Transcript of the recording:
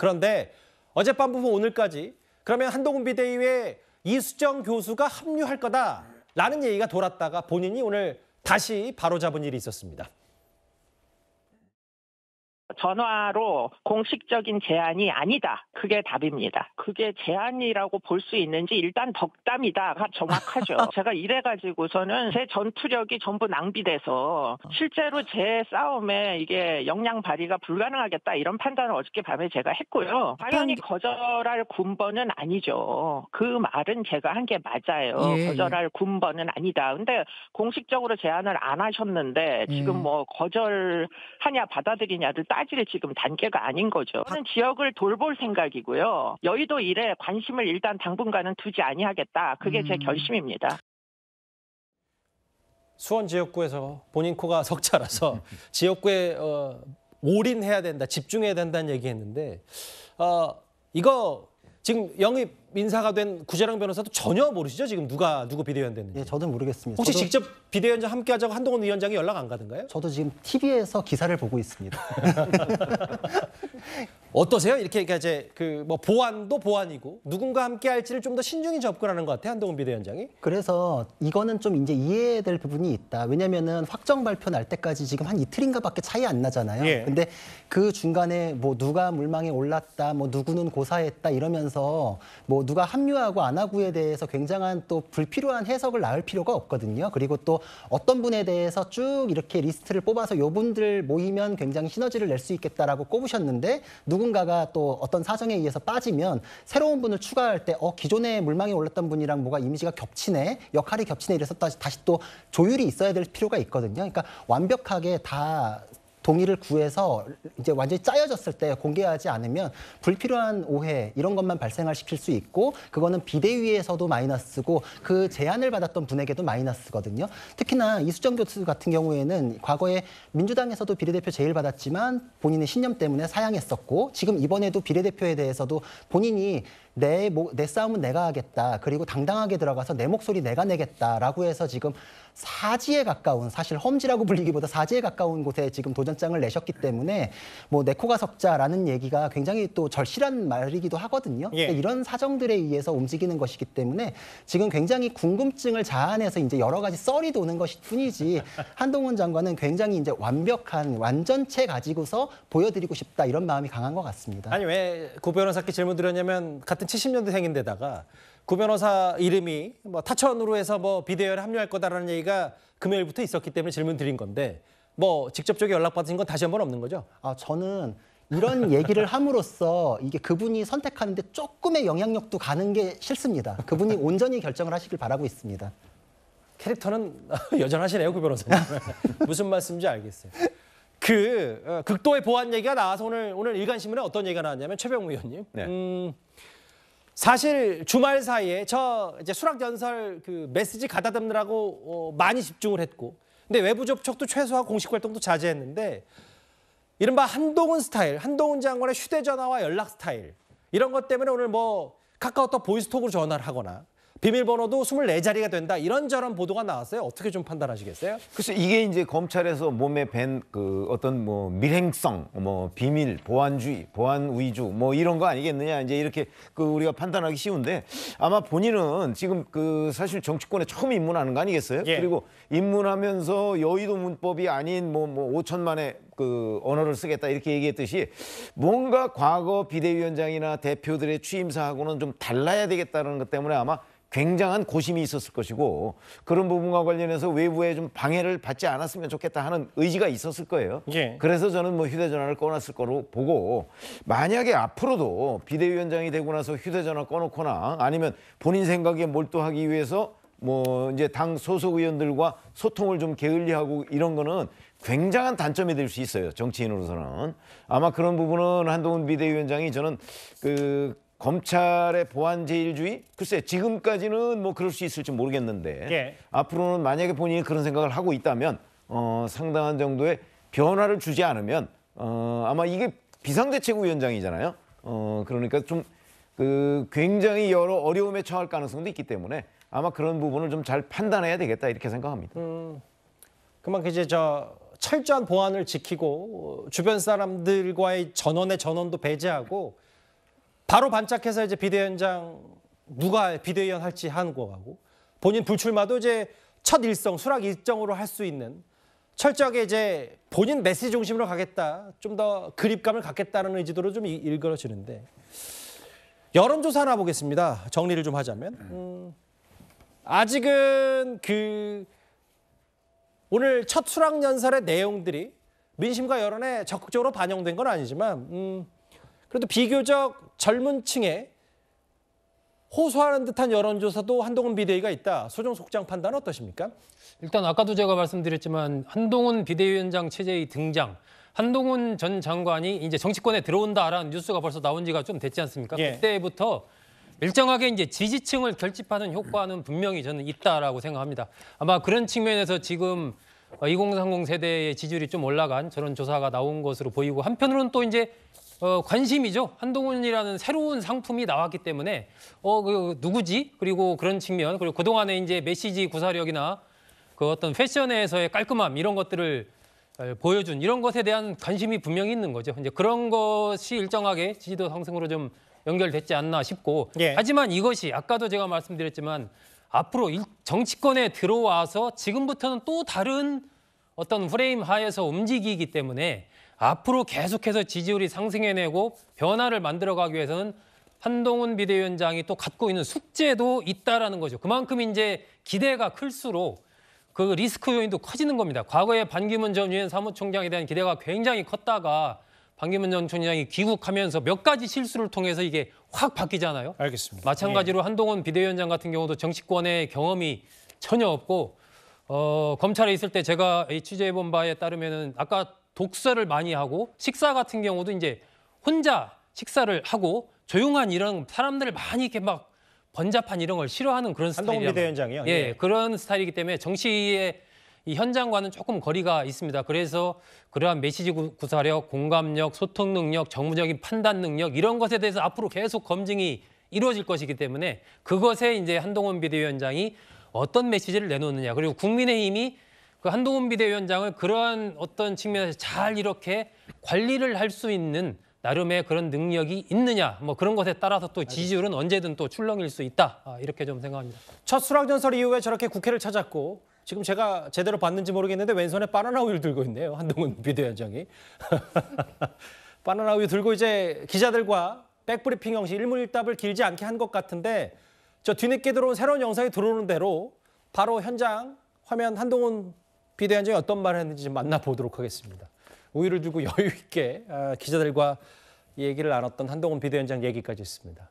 그런데 어젯밤부터 오늘까지 그러면 한동훈 비대위에 이수정 교수가 합류할 거다라는 얘기가 돌았다가 본인이 오늘 다시 바로잡은 일이 있었습니다. 전화로 공식적인 제안이 아니다. 그게 답입니다. 그게 제안이라고 볼 수 있는지 일단 덕담이다가 정확하죠. 제가 이래가지고서는 제 전투력이 전부 낭비돼서 실제로 제 싸움에 이게 역량 발휘가 불가능하겠다 이런 판단을 어저께 밤에 제가 했고요. 당연히 거절할 군번은 아니죠. 그 말은 제가 한 게 맞아요. 예, 예. 거절할 예. 군번은 아니다. 근데 공식적으로 제안을 안 하셨는데 지금 예. 뭐 거절하냐 받아들이냐를 따지 사실은 지금 단계가 아닌 거죠. 아. 저는 지역을 돌볼 생각이고요. 여의도 일에 관심을 일단 당분간은 두지 아니하겠다. 그게 음. 제 결심입니다. 수원 지역구에서 본인 코가 석자라서 지역구에 어, 올인해야 된다, 집중해야 된다는 얘기했는데 어, 이거 지금 영입 민사가 된구재랑 변호사도 전혀 모르시죠? 지금 누가 누구 비대위원 됐는지. 예, 저도 모르겠습니다. 혹시 저도, 직접 비대위원장 함께 하자고 한동훈 위원장이 연락 안 가던가요? 저도 지금 TV에서 기사를 보고 있습니다. 어떠세요? 이렇게 그러니까 이제 그 뭐 보안도 보안이고 누군가 함께 할지를 좀 더 신중히 접근하는 것 같아요. 한동훈 비대위원장이. 그래서 이거는 좀 이제 이해될 부분이 있다. 왜냐면은 확정 발표 날 때까지 지금 한 이틀인가밖에 차이 안 나잖아요. 예. 근데 그 중간에 뭐 누가 물망에 올랐다, 뭐 누구는 고사했다 이러면서 뭐 누가 합류하고 안 하고에 대해서 굉장한 또 불필요한 해석을 낳을 필요가 없거든요. 그리고 또 어떤 분에 대해서 쭉 이렇게 리스트를 뽑아서 요 분들 모이면 굉장히 시너지를 낼 수 있겠다라고 꼽으셨는데 누군가가 또 어떤 사정에 의해서 빠지면 새로운 분을 추가할 때 어 기존에 물망에 올랐던 분이랑 뭐가 이미지가 겹치네 역할이 겹치네 이래서 다시, 다시 또 조율이 있어야 될 필요가 있거든요. 그러니까 완벽하게 다 동의를 구해서 이제 완전히 짜여졌을 때 공개하지 않으면 불필요한 오해 이런 것만 발생을 시킬 수 있고 그거는 비대위에서도 마이너스고 그 제안을 받았던 분에게도 마이너스거든요. 특히나 이수정 교수 같은 경우에는 과거에 민주당에서도 비례대표 제일 받았지만 본인의 신념 때문에 사양했었고 지금 이번에도 비례대표에 대해서도 본인이 내, 뭐, 내 싸움은 내가 하겠다. 그리고 당당하게 들어가서 내 목소리 내가 내겠다라고 해서 지금 사지에 가까운 사실 험지라고 불리기보다 사지에 가까운 곳에 지금 도전장을 내셨기 때문에 뭐 네코가 석자라는 얘기가 굉장히 또 절실한 말이기도 하거든요. 예. 이런 사정들에 의해서 움직이는 것이기 때문에 지금 굉장히 궁금증을 자아내서 이제 여러 가지 썰이 도는 것이 뿐이지 한동훈 장관은 굉장히 이제 완벽한 완전체 가지고서 보여드리고 싶다 이런 마음이 강한 것 같습니다. 아니 왜 고 변호사께 질문 드렸냐면 같은 70년대생인데다가 구 변호사 이름이 뭐 타천으로 해서 뭐 비대위원에 합류할 거다라는 얘기가 금요일부터 있었기 때문에 질문 드린 건데 뭐 직접적인 연락 받으신 건 다시 한 번 없는 거죠? 아 저는 이런 얘기를 함으로써 이게 그분이 선택하는데 조금의 영향력도 가는 게 싫습니다. 그분이 온전히 결정을 하시길 바라고 있습니다. 캐릭터는 여전하시네요, 구 변호사님. 무슨 말씀인지 알겠어요. 그 어, 극도의 보안 얘기가 나와서 오늘 오늘 일간 신문에 어떤 얘기가 나왔냐면 최병우 의원님. 네. 음, 사실 주말 사이에 저 이제 수락 연설그 메시지 가다 듬느라고 어, 많이 집중을 했고 근데 외부 접촉도 최소화 공식 활동도 자제했는데 이른바 한동훈 스타일, 한동훈 장관의 휴대전화와 연락 스타일 이런 것 때문에 오늘 뭐 카카오톡 보이스톡으로 전화를 하거나 비밀번호도 24자리가 된다 이런저런 보도가 나왔어요. 어떻게 좀 판단하시겠어요? 글쎄 이게 이제 검찰에서 몸에 밴그 어떤 뭐 밀행성, 뭐 비밀, 보안주의, 보안 위주 뭐 이런 거 아니겠느냐 이제 이렇게 그 우리가 판단하기 쉬운데 아마 본인은 지금 그 사실 정치권에 처음 입문하는 거 아니겠어요? 예. 그리고 입문하면서 여의도 문법이 아닌 뭐뭐 뭐 5천만의 뭐 그 언어를 쓰겠다 이렇게 얘기했듯이 뭔가 과거 비대위원장이나 대표들의 취임사하고는 좀 달라야 되겠다는 것 때문에 아마 굉장한 고심이 있었을 것이고 그런 부분과 관련해서 외부에 좀 방해를 받지 않았으면 좋겠다 하는 의지가 있었을 거예요. 예. 그래서 저는 뭐 휴대전화를 꺼놨을 거로 보고 만약에 앞으로도 비대위원장이 되고 나서 휴대전화 꺼놓거나 아니면 본인 생각에 몰두하기 위해서 뭐 이제 당 소속 의원들과 소통을 좀 게을리하고 이런 거는 굉장한 단점이 될 수 있어요 정치인으로서는 아마 그런 부분은 한동훈 비대위원장이 저는 그 검찰의 보완제일주의? 글쎄 지금까지는 뭐 그럴 수 있을지 모르겠는데 예. 앞으로는 만약에 본인이 그런 생각을 하고 있다면 어, 상당한 정도의 변화를 주지 않으면 어, 아마 이게 비상대책위원장이잖아요. 어, 그러니까 좀그 굉장히 여러 어려움에 처할 가능성도 있기 때문에 아마 그런 부분을 좀 잘 판단해야 되겠다 이렇게 생각합니다. 음, 그만큼 이제 저 철저한 보안을 지키고 주변 사람들과의 전원의 전원도 배제하고 바로 반짝해서 이제 비대위원장 누가 비대위원 할지 하는 거하고 본인 불출마도 이제 첫 일성 수락 일정으로 할 수 있는 철저하게 이제 본인 메시지 중심으로 가겠다 좀 더 그립감을 갖겠다는 의지도로 좀 일그러지는데 여론조사 하나 보겠습니다 정리를 좀 하자면 네. 음, 아직은 그 오늘 첫 수락 연설의 내용들이 민심과 여론에 적극적으로 반영된 건 아니지만 음, 그래도 비교적 젊은 층에 호소하는 듯한 여론조사도 한동훈 비대위가 있다. 소정 속장 판단 어떠십니까? 일단 아까도 제가 말씀드렸지만 한동훈 비대위원장 체제의 등장, 한동훈 전 장관이 이제 정치권에 들어온다라는 뉴스가 벌써 나온 지가 좀 됐지 않습니까? 예. 그때부터 일정하게 이제 지지층을 결집하는 효과는 분명히 저는 있다라고 생각합니다. 아마 그런 측면에서 지금 2030 세대의 지지율이 좀 올라간 저런 조사가 나온 것으로 보이고 한편으로는 또 이제 어, 관심이죠. 한동훈이라는 새로운 상품이 나왔기 때문에 어, 그 누구지? 그리고 그런 측면 그리고 그동안에 이제 메시지 구사력이나 그 어떤 패션에서의 깔끔함 이런 것들을 어, 보여준 이런 것에 대한 관심이 분명히 있는 거죠. 이제 그런 것이 일정하게 지지도 상승으로 좀 연결됐지 않나 싶고 예. 하지만 이것이 아까도 제가 말씀드렸지만 앞으로 정치권에 들어와서 지금부터는 또 다른 어떤 프레임 하에서 움직이기 때문에 앞으로 계속해서 지지율이 상승해내고 변화를 만들어가기 위해서는 한동훈 비대위원장이 또 갖고 있는 숙제도 있다라는 거죠. 그만큼 이제 기대가 클수록 그 리스크 요인도 커지는 겁니다. 과거에 반기문 전 유엔 사무총장에 대한 기대가 굉장히 컸다가 반기문 전 총장이 귀국하면서 몇 가지 실수를 통해서 이게 확 바뀌잖아요. 알겠습니다. 마찬가지로 예. 한동훈 비대위원장 같은 경우도 정치권의 경험이 전혀 없고 어, 검찰에 있을 때 제가 취재해본 바에 따르면 은 아까 독서를 많이 하고 식사 같은 경우도 이제 혼자 식사를 하고 조용한 이런 사람들을 많이 이렇게 막 번잡한 이런 걸 싫어하는 그런 스타일이에요. 한장이요 예, 예, 그런 스타일이기 때문에 정시의 이 현장과는 조금 거리가 있습니다. 그래서 그러한 메시지 구사력, 공감력, 소통 능력, 정무적인 판단 능력 이런 것에 대해서 앞으로 계속 검증이 이루어질 것이기 때문에 그것에 이제 한동훈 비대위원장이 어떤 메시지를 내놓느냐 그리고 국민의힘이 그 한동훈 비대위원장을 그러한 어떤 측면에서 잘 이렇게 관리를 할 수 있는 나름의 그런 능력이 있느냐 뭐 그런 것에 따라서 또 지지율은 언제든 또 출렁일 수 있다 아, 이렇게 좀 생각합니다. 첫 수락전설 이후에 저렇게 국회를 찾았고 지금 제가 제대로 봤는지 모르겠는데 왼손에 바나나 우유 들고 있네요. 한동훈 비대위원장이. 바나나 우유 들고 이제 기자들과 백브리핑 형식 일문일답을 길지 않게 한 것 같은데 저 뒤늦게 들어온 새로운 영상이 들어오는 대로 바로 현장 화면 한동훈 비대위원장이 어떤 말을 했는지 만나보도록 하겠습니다. 우위를 두고 여유 있게 아, 기자들과 얘기를 나눴던 한동훈 비대위원장 얘기까지 있습니다.